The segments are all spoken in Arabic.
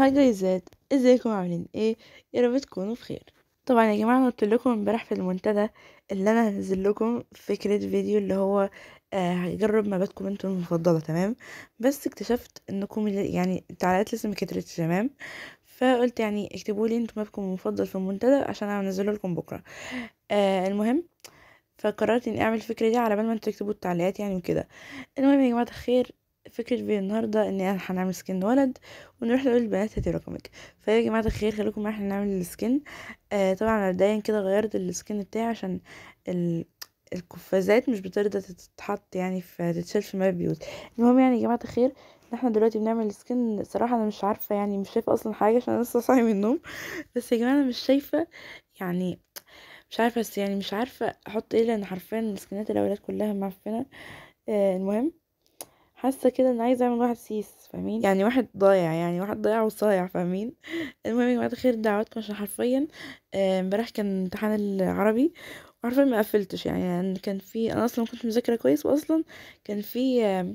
هاي جايزات ازيكم عاملين ايه يا رب تكونوا بخير طبعا يا جماعه انا قلت لكم امبارح في المنتدى اللي انا هنزل لكم فكره فيديو اللي هو آه هيجرب مبادئكم المفضله تمام بس اكتشفت انكم يعني التعليقات لسه ما تمام فقلت يعني اكتبوا لي انتم مبادئكم المفضل في المنتدى عشان انا هنزله لكم بكره آه المهم فقررت اني اعمل الفكره دي على بال ما انتوا تكتبوا التعليقات يعني وكده المهم يا جماعه الخير فكرة فيديو النهاردة ان احنا هنعمل سكن ولد ونروح نقول للبنات هاتي رقمك فيا جماعة الخير خليكم معايا احنا نعمل السكن آه طبعا مبدئيا كده غيرت السكن بتاعي عشان ال... القفازات مش بترضى تتحط يعني تتشال في ماب البيوت المهم يعني يا جماعة الخير ان احنا دلوقتي بنعمل سكن صراحة انا مش عارفة يعني مش شايفة اصلا حاجة عشان انا لسه صاحية من النوم بس يا جماعة انا مش شايفة يعني مش عارفة بس يعني مش عارفة احط ايه لان حرفيا السكنات الاولاد كلها معفنة آه المهم حاسه كده ان عايزه اعمل واحد سيس فاهمين يعني واحد ضايع يعني واحد ضايع وصايع فاهمين المهم يا جماعه خير دعواتكم عشان حرفيا آه، امبارح كان امتحان العربي وعارفه ما قفلتش يعني, يعني كان في انا اصلا كنت مذاكره كويس واصلا كان في آه،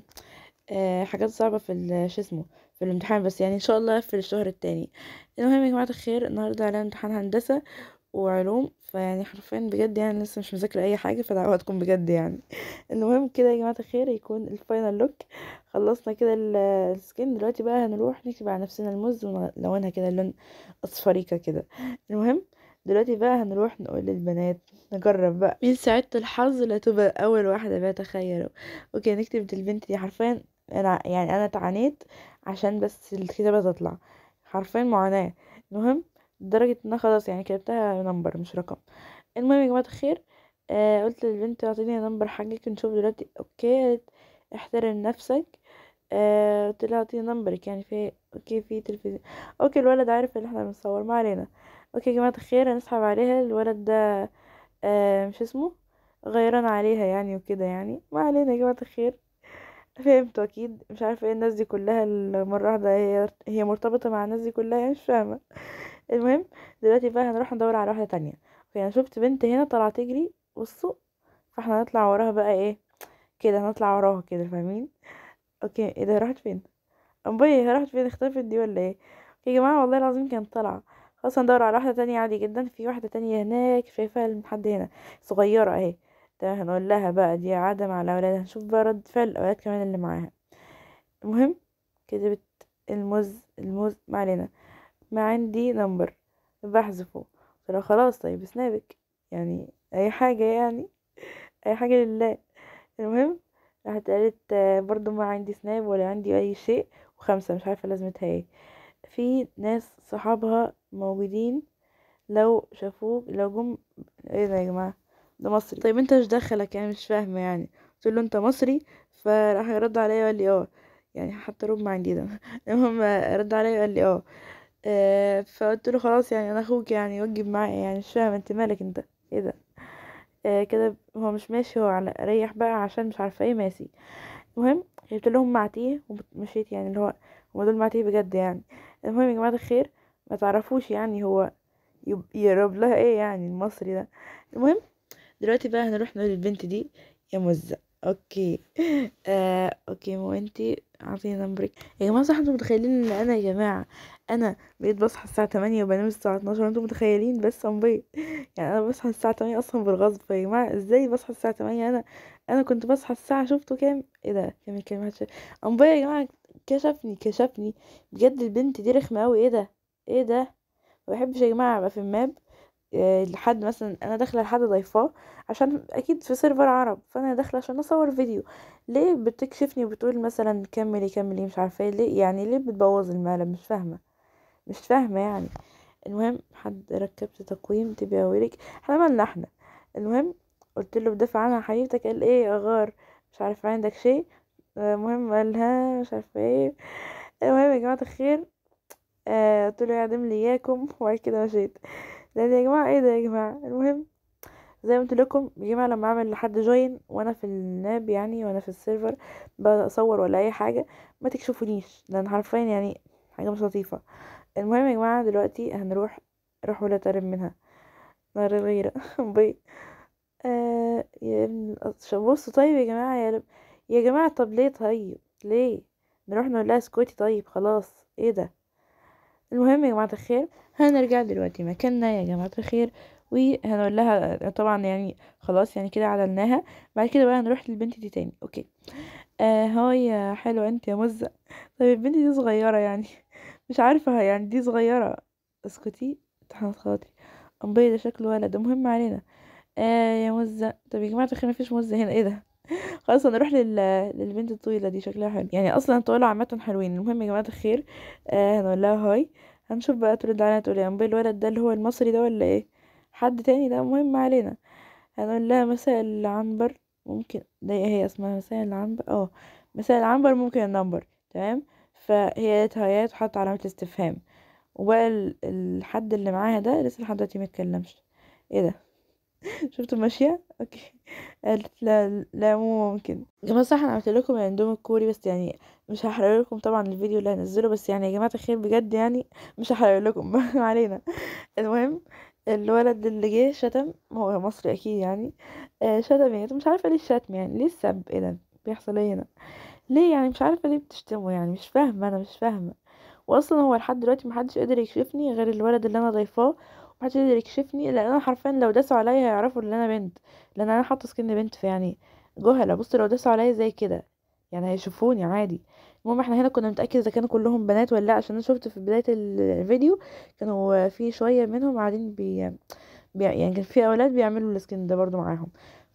آه، حاجات صعبه في شو اسمه في الامتحان بس يعني ان شاء الله في الشهر التاني المهم يا جماعه الخير النهارده علينا امتحان هندسه وعلوم فيعني حرفيا بجد يعني لسه مش مذاكره اي حاجه فدعواتكم بجد يعني المهم كده يا جماعه الخير يكون الفاينل لوك خلصنا كده السكين دلوقتي بقى هنروح نكتب على نفسنا الموز ونلونها كده لون اصفريكه كده المهم دلوقتي بقى هنروح نقول للبنات نجرب بقى مين سعادة الحظ لا تبقى اول واحده بقى تخيلوا اوكي نكتب للبنت دي حرفيا انا يعني انا تعانيت عشان بس الكتابه تطلع حرفيا معاناه المهم لدرجه ان خلاص يعني كتبتها نمبر مش رقم المهم يا جماعه الخير آه قلت للبنت اعطيني نمبر حقك نشوف دلوقتي اوكي احترم نفسك آه قلت لها اعطيني نمبرك يعني في اوكي في تلفزيون اوكي الولد عارف ان احنا بنصور ما علينا اوكي يا جماعه الخير هنسحب عليها الولد ده آه مش اسمه غيران عليها يعني وكده يعني ما علينا يا جماعه الخير فهمتوا اكيد مش عارفه ايه الناس دي كلها المره واحده هي هي مرتبطه مع الناس دي كلها يعني مش فاهمه المهم دلوقتي بقى هنروح ندور على واحده تانية اوكي انا شفت بنت هنا طالعه تجري بصوا فاحنا هنطلع وراها بقى ايه كده هنطلع وراها كده فاهمين اوكي ايه ده راحت فين امبي هي راحت فين اختفت دي ولا ايه يا جماعه والله العظيم كانت طالعه خلاص هندور على واحده تانية عادي جدا في واحده تانية هناك شايفاها لحد هنا صغيره اهي تمام هنقول لها بقى دي عدم على اولادها هنشوف بقى رد فعل الاولاد كمان اللي معاها المهم كده الموز الموز ما علينا ما عندي نمبر بحذفه قلت خلاص طيب سنابك يعني اي حاجة يعني اي حاجة لله المهم راحت قالت برضو ما عندي سناب ولا عندي اي شيء وخمسة مش عارفة لازمتها ايه في ناس صحابها موجودين لو شافوك لو جم ايه ده يا جماعة ده مصري طيب انت مش دخلك يعني مش فاهمة يعني قلت له انت مصري فراح يرد عليا وقال لي اه يعني حتى روب ما عندي ده المهم رد عليا وقال لي اه آه، فقلت له خلاص يعني انا اخوك يعني وجب معايا يعني مش فاهم انت مالك انت ايه ده آه، كده هو مش ماشي هو على ريح بقى عشان مش عارفه ايه ماشي المهم جبت لهم معتيه ومشيت يعني اللي هو هما دول معتيه بجد يعني المهم يا جماعه الخير ما تعرفوش يعني هو يقرب لها ايه يعني المصري ده المهم دلوقتي بقى هنروح نقول البنت دي يا مزه اوكي آه، اوكي مو انتي اعطيني نمبرك يا جماعه صح انتوا متخيلين ان انا يا جماعه انا بقيت بصحى الساعه 8 وبنام الساعه 12 انتوا متخيلين بس امبي يعني انا بصحى الساعه 8 اصلا بالغصب يا جماعه ازاي بصحى الساعه 8 انا انا كنت بصحى الساعه شفتوا كام ايه ده كام كام امبي يا جماعه كشفني كشفني بجد البنت دي رخمه قوي ايه ده ايه ده ما بحبش يا جماعه ابقى في الماب آه، لحد مثلا انا داخله لحد ضيفاه عشان اكيد في سيرفر عرب فانا داخله عشان اصور فيديو ليه بتكشفني وبتقول مثلا كملي كملي مش عارفه إيه، ليه يعني ليه بتبوظ المقلب مش فاهمه مش فاهمه يعني المهم حد ركبت تقويم تبيع طيب ويلك احنا مالنا احنا المهم قلت له بدافع عنها حبيبتك قال ايه اغار مش عارف عندك شيء آه، المهم قالها مش عارفه ايه المهم يا جماعه الخير آه، قلت له يعدم لي اياكم وبعد كده مشيت لان يا جماعه ايه ده يا جماعه المهم زي ما قلت لكم يا جماعه لما اعمل لحد جوين وانا في الناب يعني وانا في السيرفر بصور ولا اي حاجه ما تكشفونيش لان حرفيا يعني حاجه مش لطيفه المهم يا جماعه دلوقتي هنروح روح ولا ترم منها نار غيره باي آه، يا ابن بصوا طيب يا جماعه يا, يا جماعه طب ليه طيب ليه نروح نقول لها اسكتي طيب خلاص ايه ده المهم يا جماعه الخير هنرجع دلوقتي مكاننا يا جماعه الخير وهنقول لها طبعا يعني خلاص يعني كده عدلناها بعد كده بقى هنروح للبنت دي تاني اوكي آه هاي يا حلوه انت يا مزه طيب البنت دي صغيره يعني مش عارفه يعني دي صغيره اسكتي امتحانات خاطري ده شكله ولد مهم علينا آه يا مزه طب يا جماعه الخير مفيش مزه هنا ايه ده خلاص هنروح لل... للبنت الطويله دي شكلها حلو يعني اصلا الطويلة عامه حلوين المهم يا جماعه الخير آه هنقول لها هاي هنشوف بقى ترد علينا تقول يا موبايل الولد ده اللي هو المصري ده ولا ايه حد تاني ده مهم علينا هنقول لها مساء العنبر ممكن ده إيه؟ هي اسمها مساء العنبر اه مساء العنبر ممكن النمبر تمام فهي قالت هايات وحط علامه استفهام وبقى الحد اللي معاها ده لسه لحد دلوقتي متكلمش ايه ده شفتوا ماشيه اوكي قالت لا لا مو ممكن جماعه صح انا عملت لكم الاندومي يعني الكوري بس يعني مش هحرق لكم طبعا الفيديو اللي هنزله بس يعني يا جماعه الخير بجد يعني مش هحرق لكم علينا المهم الولد اللي جه شتم هو مصري اكيد يعني آه، شتم يعني مش عارفه ليه الشتم يعني ليه السب ايه ده بيحصل ايه هنا ليه يعني مش عارفه ليه بتشتمه يعني مش فاهمه انا مش فاهمه واصلا هو لحد دلوقتي محدش قدر يكشفني غير الولد اللي انا ضيفاه محدش يقدر يكشفني لان انا حرفيا لو داسوا عليا هيعرفوا ان انا بنت لان انا حاطه سكن بنت فيعني جهله بص لو داسوا عليا زي كده يعني هيشوفوني عادي المهم احنا هنا كنا متاكد اذا كانوا كلهم بنات ولا لا عشان انا شفت في بدايه الفيديو كانوا في شويه منهم قاعدين بي... بي يعني كان في اولاد بيعملوا السكن ده برضو معاهم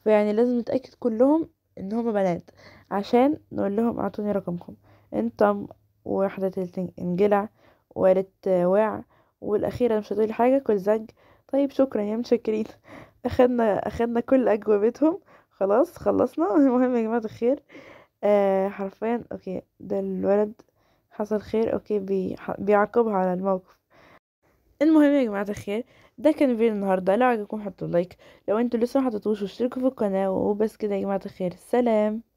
فيعني لازم نتاكد كلهم ان هم بنات عشان نقول لهم اعطوني رقمكم انتم وحده الانجلع وقالت واع والأخيرة مش هتقولي حاجة كل زج طيب شكرا يا متشكرين أخدنا أخدنا كل أجوبتهم خلاص خلصنا المهم يا جماعة الخير آه حرفيا أوكي ده الولد حصل خير أوكي بي... بيعاقبها على الموقف المهم يا جماعة الخير ده كان فيديو النهاردة لو عجبكم حطوا لايك لو انتوا لسه محطتوش اشتركوا في القناة وبس كده يا جماعة الخير سلام